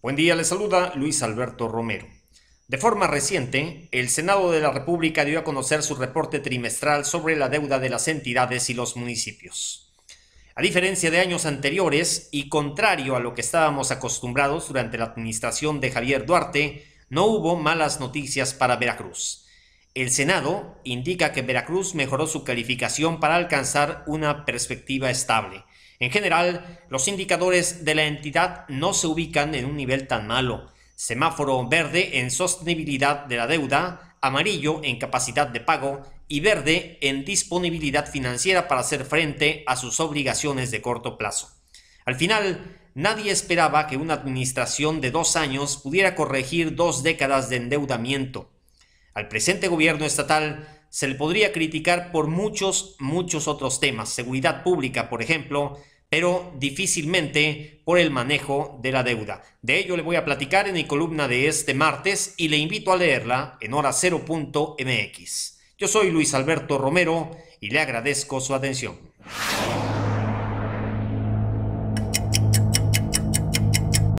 Buen día, le saluda Luis Alberto Romero. De forma reciente, el Senado de la República dio a conocer su reporte trimestral sobre la deuda de las entidades y los municipios. A diferencia de años anteriores y contrario a lo que estábamos acostumbrados durante la administración de Javier Duarte, no hubo malas noticias para Veracruz. El Senado indica que Veracruz mejoró su calificación para alcanzar una perspectiva estable en general, los indicadores de la entidad no se ubican en un nivel tan malo. Semáforo verde en sostenibilidad de la deuda, amarillo en capacidad de pago y verde en disponibilidad financiera para hacer frente a sus obligaciones de corto plazo. Al final, nadie esperaba que una administración de dos años pudiera corregir dos décadas de endeudamiento. Al presente gobierno estatal se le podría criticar por muchos, muchos otros temas, seguridad pública, por ejemplo, pero difícilmente por el manejo de la deuda. De ello le voy a platicar en mi columna de este martes y le invito a leerla en hora 0.mx. Yo soy Luis Alberto Romero y le agradezco su atención.